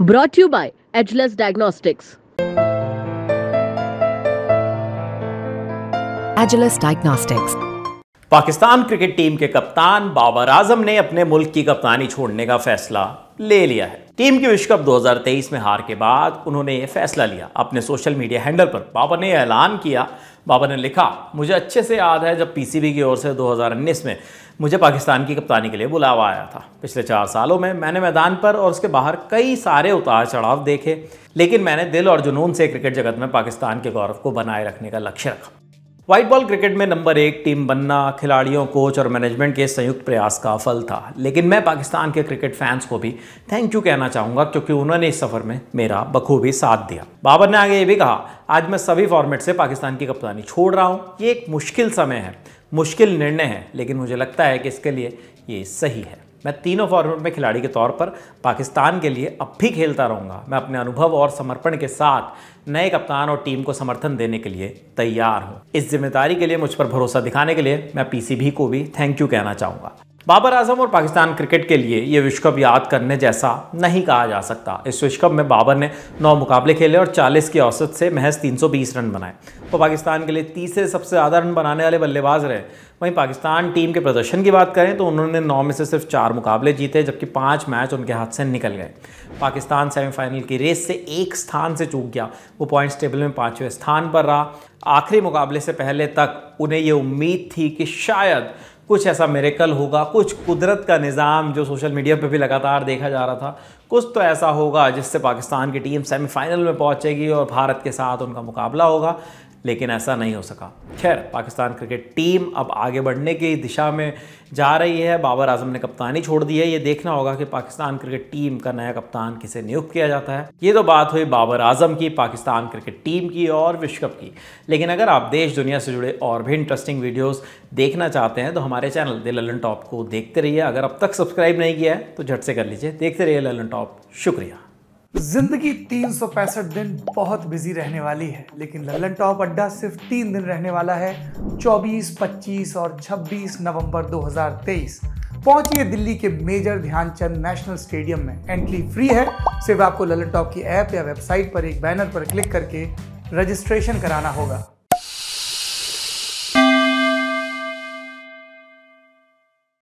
brought you by ageless diagnostics ageless diagnostics Pakistan cricket team के कप्तान बाबर आजम ने अपने मुल्क की कप्तानी छोड़ने का फैसला ले लिया है टीम की विश्व कप 2023 में हार के बाद उन्होंने ये फैसला लिया अपने सोशल मीडिया हैंडल पर बाबर ने ऐलान किया बाबर ने लिखा मुझे अच्छे से याद है जब पीसीबी की ओर से 2019 में मुझे पाकिस्तान की कप्तानी के लिए बुलावा आया था पिछले चार सालों में मैंने मैदान पर और उसके बाहर कई सारे उतार चढ़ाव देखे लेकिन मैंने दिल और जुनून से क्रिकेट जगत में पाकिस्तान के गौरव को बनाए रखने का लक्ष्य रखा व्हाइट बॉल क्रिकेट में नंबर एक टीम बनना खिलाड़ियों कोच और मैनेजमेंट के संयुक्त प्रयास का फल था लेकिन मैं पाकिस्तान के क्रिकेट फैंस को भी थैंक यू कहना चाहूँगा क्योंकि उन्होंने इस सफ़र में मेरा बखूबी साथ दिया बाबर ने आगे ये भी कहा आज मैं सभी फॉर्मेट से पाकिस्तान की कप्तानी छोड़ रहा हूँ ये एक मुश्किल समय है मुश्किल निर्णय है लेकिन मुझे लगता है कि इसके लिए ये सही है मैं तीनों फॉर्मेट में खिलाड़ी के तौर पर पाकिस्तान के लिए अब भी खेलता रहूँगा मैं अपने अनुभव और समर्पण के साथ नए कप्तान और टीम को समर्थन देने के लिए तैयार हूँ इस जिम्मेदारी के लिए मुझ पर भरोसा दिखाने के लिए मैं पीसीबी को भी थैंक यू कहना चाहूँगा बाबर आजम और पाकिस्तान क्रिकेट के लिए ये विश्व कप याद करने जैसा नहीं कहा जा सकता इस विश्व कप में बाबर ने नौ मुकाबले खेले और 40 की औसत से महज 320 रन बनाए वो पाकिस्तान के लिए तीसरे सबसे ज़्यादा रन बनाने वाले बल्लेबाज रहे वहीं पाकिस्तान टीम के प्रदर्शन की बात करें तो उन्होंने नौ में से सिर्फ चार मुकाबले जीते जबकि पाँच मैच उनके हाथ से निकल गए पाकिस्तान सेमीफाइनल की रेस से एक स्थान से चूक गया वो पॉइंट्स टेबल में पाँचवें स्थान पर रहा आखिरी मुकाबले से पहले तक उन्हें ये उम्मीद थी कि शायद कुछ ऐसा मेरेकल होगा कुछ कुदरत का निज़ाम जो सोशल मीडिया पे भी लगातार देखा जा रहा था कुछ तो ऐसा होगा जिससे पाकिस्तान की टीम सेमीफाइनल में पहुंचेगी और भारत के साथ उनका मुकाबला होगा लेकिन ऐसा नहीं हो सका खैर पाकिस्तान क्रिकेट टीम अब आगे बढ़ने की दिशा में जा रही है बाबर आजम ने कप्तानी छोड़ दी है ये देखना होगा कि पाकिस्तान क्रिकेट टीम का नया कप्तान किसे नियुक्त किया जाता है ये तो बात हुई बाबर आजम की पाकिस्तान क्रिकेट टीम की और विश्व कप की लेकिन अगर आप देश दुनिया से जुड़े और भी इंटरेस्टिंग वीडियोज़ देखना चाहते हैं तो हमारे चैनल द ललन टॉप को देखते रहिए अगर अब तक सब्सक्राइब नहीं किया है तो झट से कर लीजिए देखते रहिए ललन टॉप शुक्रिया जिंदगी तीन दिन बहुत बिजी रहने वाली है लेकिन ललन टॉप अड्डा सिर्फ तीन दिन रहने वाला है 24, 25 और 26 नवंबर 2023 पहुंचिए दिल्ली के मेजर ध्यानचंद नेशनल स्टेडियम में एंट्री फ्री है सिर्फ आपको ललन टॉप की ऐप या वेबसाइट पर एक बैनर पर क्लिक करके रजिस्ट्रेशन कराना होगा